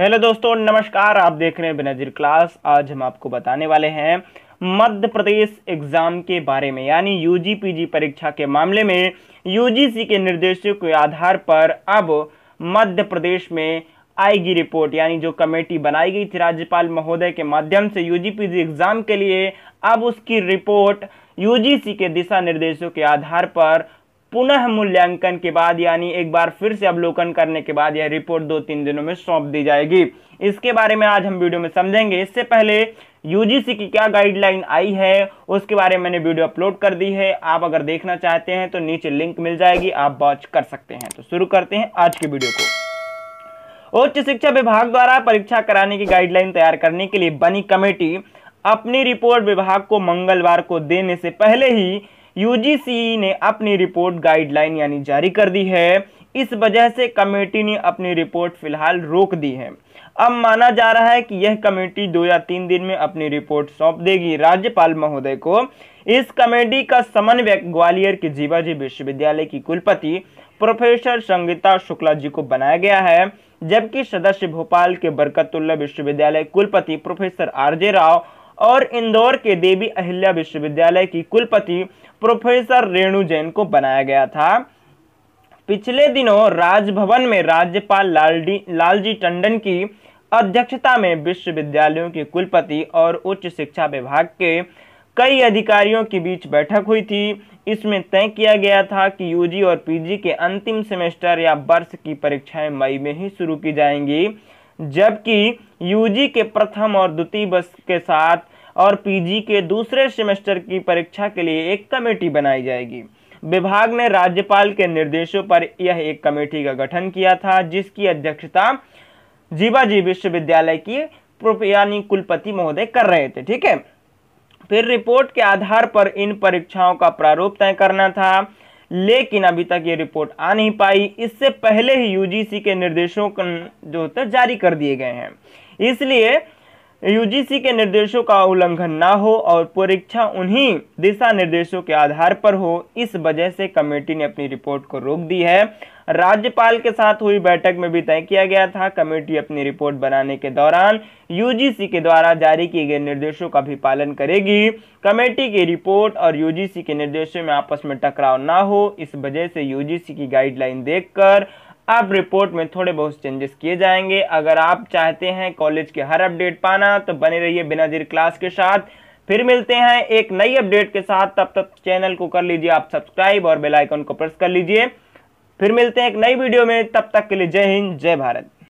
hello दोस्तों नमस्कार आप देख रहे हैं बेनजीर क्लास आज हम आपको बताने वाले हैं मध्य प्रदेश एग्जाम के बारे में यानी यूजी पीजी परीक्षा के मामले में यूजीसी के निर्देशों के आधार पर अब मध्य प्रदेश में आएगी रिपोर्ट यानी जो कमेटी बनाई गई थी राज्यपाल महोदय के माध्यम से यूजी जी एग्जाम के लिए अब उसकी रिपोर्ट यूजीसी के दिशा निर्देशों के आधार पर पुनः मूल्यांकन के बाद यानी एक बार फिर से अवलोकन करने के बाद यह रिपोर्ट दो तीन दिनों में सौंप दी जाएगी इसके बारे में आज हम वीडियो में समझेंगे इससे पहले यूजीसी की क्या गाइडलाइन आई है उसके बारे में मैंने वीडियो अपलोड कर दी है आप अगर देखना चाहते हैं तो नीचे लिंक मिल जाएगी आप वॉच कर सकते हैं तो शुरू करते हैं आज की वीडियो को उच्च शिक्षा विभाग द्वारा परीक्षा कराने की गाइडलाइन तैयार करने के लिए बनी कमेटी अपनी रिपोर्ट विभाग को मंगलवार को देने से पहले ही यूजीसी e ने अपनी रिपोर्ट गाइडलाइन यानी जारी कर दी है इस वजह से कमेटी ने अपनी रिपोर्ट फिलहाल रोक दी है अब माना जा रहा है कि यह कमेटी दो या तीन दिन में अपनी रिपोर्ट सौंप देगी राज्यपाल महोदय को इस कमेटी का समन्वयक ग्वालियर के जीवाजी विश्वविद्यालय की कुलपति प्रोफेसर संगीता शुक्ला जी को बनाया गया है जबकि सदस्य भोपाल के बरकतुल्ला विश्वविद्यालय कुलपति प्रोफेसर आरजे राव और इंदौर के देवी अहिल्या विश्वविद्यालय की कुलपति प्रोफेसर रेणु जैन को बनाया गया था पिछले दिनों राजभवन में राज्यपाल लालजी लालजी टंडन की अध्यक्षता में विश्वविद्यालयों के कुलपति और उच्च शिक्षा विभाग के कई अधिकारियों के बीच बैठक हुई थी इसमें तय किया गया था कि यूजी और पीजी के अंतिम सेमेस्टर या वर्ष की परीक्षाएं मई में ही शुरू की जाएंगी जबकि यूजी के प्रथम और द्वितीय वर्ष के साथ और पीजी के दूसरे सेमेस्टर की परीक्षा के लिए एक कमेटी बनाई जाएगी विभाग ने राज्यपाल के निर्देशों पर यह एक कमेटी का गठन किया था जिसकी अध्यक्षता जीवाजी विश्वविद्यालय की यानी कुलपति महोदय कर रहे थे ठीक है फिर रिपोर्ट के आधार पर इन परीक्षाओं का प्रारूप तय करना था लेकिन अभी तक ये रिपोर्ट आ नहीं पाई इससे पहले ही यूजीसी के निर्देशों जो होता जारी कर दिए गए हैं इसलिए यूजीसी के निर्देशों का उल्लंघन ना हो और परीक्षा उन्हीं दिशा निर्देशों के आधार पर हो इस वजह से कमेटी ने अपनी रिपोर्ट को रोक दी है राज्यपाल के साथ हुई बैठक में भी तय किया गया था कमेटी अपनी रिपोर्ट बनाने के दौरान यूजीसी के द्वारा जारी किए गए निर्देशों का भी पालन करेगी कमेटी की रिपोर्ट और यूजीसी के निर्देशों में आपस में टकराव ना हो इस वजह से यूजीसी की गाइडलाइन देखकर अब रिपोर्ट में थोड़े बहुत चेंजेस किए जाएंगे अगर आप चाहते हैं कॉलेज के हर अपडेट पाना तो बने रहिए बिना जीर क्लास के साथ फिर मिलते हैं एक नई अपडेट के साथ तब तक चैनल को कर लीजिए आप सब्सक्राइब और बेलाइकन को प्रेस कर लीजिए फिर मिलते हैं एक नई वीडियो में तब तक के लिए जय हिंद जय भारत